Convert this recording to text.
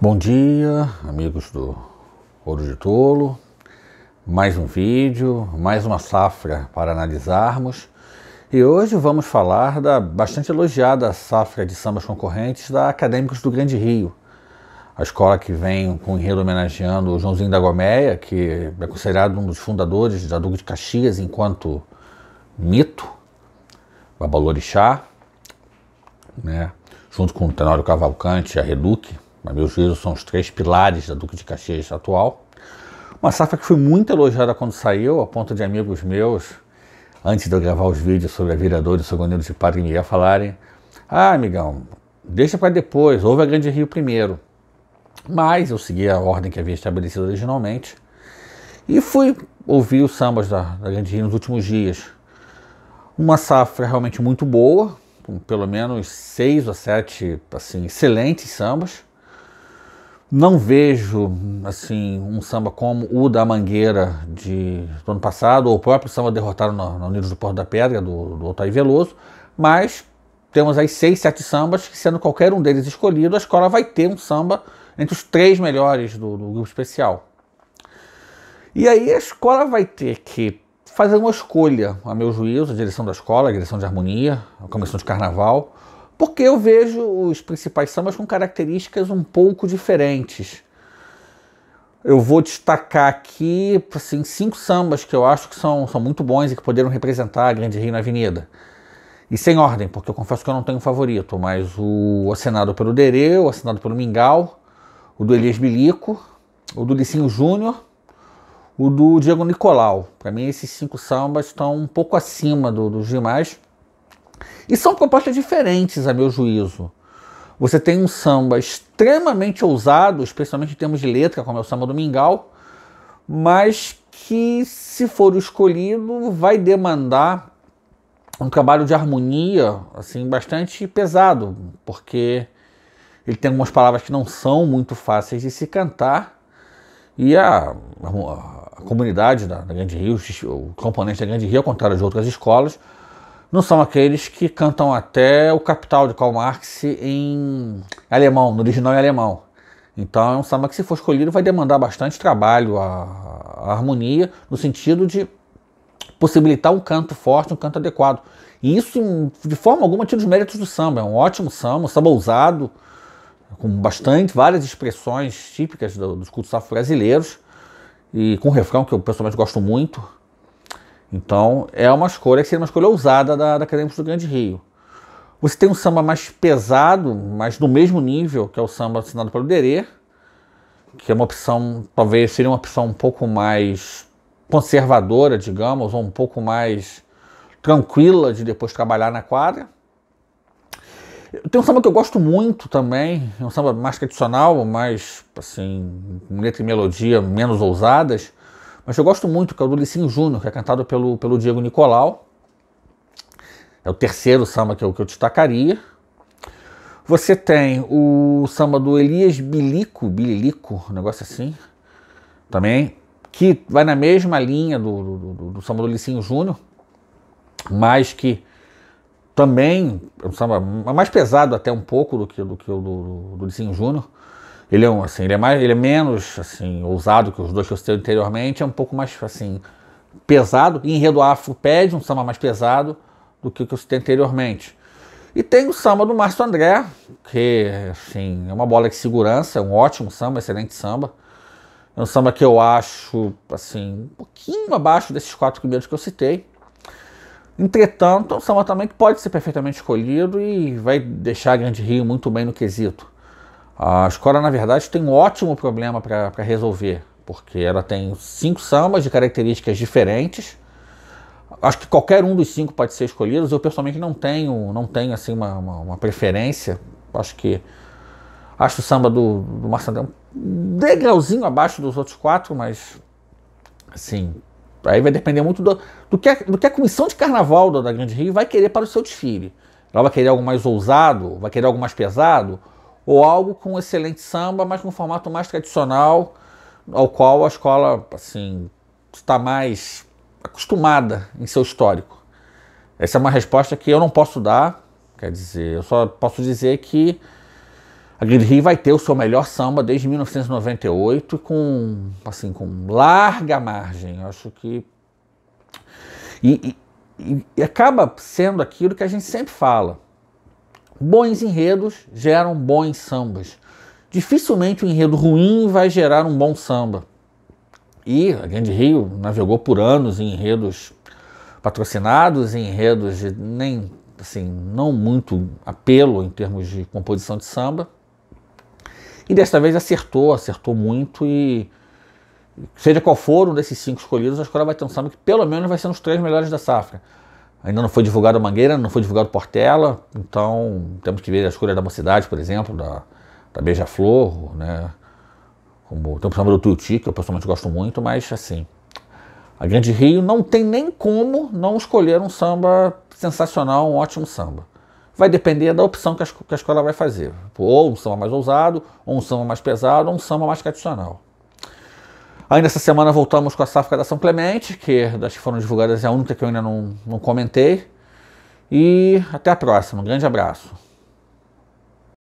Bom dia, amigos do Ouro de Tolo. Mais um vídeo, mais uma safra para analisarmos. E hoje vamos falar da bastante elogiada safra de sambas concorrentes da Acadêmicos do Grande Rio. A escola que vem com enredo homenageando o Joãozinho da Gomeia, que é considerado um dos fundadores da Duque de Caxias enquanto mito, Babalorixá, né? junto com o Tenório Cavalcante e a Reduque mas meus juízo, são os três pilares da Duque de Caxias atual. Uma safra que foi muito elogiada quando saiu, a ponto de amigos meus, antes de eu gravar os vídeos sobre a vereadora e segundeiro de Padre Miguel, falarem: Ah, amigão, deixa para depois, houve a Grande Rio primeiro. Mas eu segui a ordem que havia estabelecido originalmente e fui ouvir os sambas da, da Grande Rio nos últimos dias. Uma safra realmente muito boa, com pelo menos seis ou sete assim, excelentes sambas não vejo assim um samba como o da Mangueira de, do ano passado, ou o próprio samba derrotado na, na Unidos do Porto da Pedra, do, do Veloso, mas temos aí seis, sete sambas que, sendo qualquer um deles escolhido, a escola vai ter um samba entre os três melhores do, do grupo especial. E aí a escola vai ter que fazer uma escolha, a meu juízo, a direção da escola, a direção de harmonia, a comissão de carnaval, porque eu vejo os principais sambas com características um pouco diferentes. Eu vou destacar aqui assim, cinco sambas que eu acho que são, são muito bons e que poderam representar a Grande Rio na Avenida. E sem ordem, porque eu confesso que eu não tenho favorito, mas o assinado pelo Derê, o assinado pelo Mingau, o do Elias Bilico, o do Licinho Júnior, o do Diego Nicolau. Para mim, esses cinco sambas estão um pouco acima do, dos demais. E são propostas diferentes, a meu juízo. Você tem um samba extremamente ousado, especialmente em termos de letra, como é o samba do Mingau, mas que, se for escolhido, vai demandar um trabalho de harmonia assim bastante pesado, porque ele tem algumas palavras que não são muito fáceis de se cantar e a, a, a comunidade da, da, Grande Rio, o componente da Grande Rio, ao contrário de outras escolas, não são aqueles que cantam até o Capital de Karl Marx em alemão, no original em alemão. Então é um samba que, se for escolhido, vai demandar bastante trabalho, a, a harmonia, no sentido de possibilitar um canto forte, um canto adequado. E isso, de forma alguma, tira os méritos do samba. É um ótimo samba, um samba ousado, com bastante, várias expressões típicas do, dos cultos afro-brasileiros, e com um refrão que eu pessoalmente gosto muito, então é uma escolha que seria uma escolha ousada da, da Academia do Grande Rio. Você tem um samba mais pesado, mas do mesmo nível, que é o samba assinado pelo Derê, que é uma opção, talvez seria uma opção um pouco mais conservadora, digamos, ou um pouco mais tranquila de depois trabalhar na quadra. Tem um samba que eu gosto muito também, é um samba mais tradicional, mais, assim, letra e melodia menos ousadas, mas eu gosto muito, que é o do Licinho Júnior, que é cantado pelo, pelo Diego Nicolau. É o terceiro samba que eu, que eu destacaria. Você tem o samba do Elias Bilico, Bililico, um negócio assim, também, que vai na mesma linha do, do, do, do samba do Licinho Júnior, mas que também é um samba mais pesado até um pouco do que, do que o do, do Licinho Júnior ele é um, assim, ele é mais, ele é menos assim ousado que os dois que eu citei anteriormente, é um pouco mais assim pesado. E enredo afro pede um samba mais pesado do que o que eu citei anteriormente. E tem o samba do Márcio André, que assim, é uma bola de segurança, é um ótimo samba, excelente samba. É um samba que eu acho assim um pouquinho abaixo desses quatro primeiros que eu citei. Entretanto, é um samba também que pode ser perfeitamente escolhido e vai deixar a Grande Rio muito bem no quesito. A escola, na verdade, tem um ótimo problema para resolver, porque ela tem cinco sambas de características diferentes. Acho que qualquer um dos cinco pode ser escolhido. Eu pessoalmente não tenho, não tenho assim uma, uma, uma preferência. Acho que acho o samba do, do Marçandão um degrauzinho abaixo dos outros quatro, mas assim, aí vai depender muito do, do, que, a, do que a comissão de carnaval da Grande Rio vai querer para o seu desfile. Ela vai querer algo mais ousado, vai querer algo mais pesado ou algo com excelente samba, mas com formato mais tradicional, ao qual a escola assim está mais acostumada em seu histórico. Essa é uma resposta que eu não posso dar, quer dizer, eu só posso dizer que a Guilherme vai ter o seu melhor samba desde 1998 com assim com larga margem. Eu acho que e, e, e acaba sendo aquilo que a gente sempre fala. Bons enredos geram bons sambas. Dificilmente um enredo ruim vai gerar um bom samba. E a Grande Rio navegou por anos em enredos patrocinados, em enredos de nem assim, não muito apelo em termos de composição de samba. E desta vez acertou, acertou muito e seja qual for um desses cinco escolhidos, a escola vai ter um samba que pelo menos vai ser um dos três melhores da safra. Ainda não foi divulgado o Mangueira, não foi divulgado o Portela, então temos que ver a escolha da Mocidade, por exemplo, da, da Beija-Flor, né? Como, tem o programa do Tuiuti, que eu pessoalmente gosto muito, mas assim, a Grande Rio não tem nem como não escolher um samba sensacional, um ótimo samba. Vai depender da opção que a, que a escola vai fazer. Ou um samba mais ousado, ou um samba mais pesado, ou um samba mais tradicional. Ainda essa semana voltamos com a safra da São Clemente, que das que foram divulgadas é a única que eu ainda não, não comentei. E até a próxima. Um grande abraço.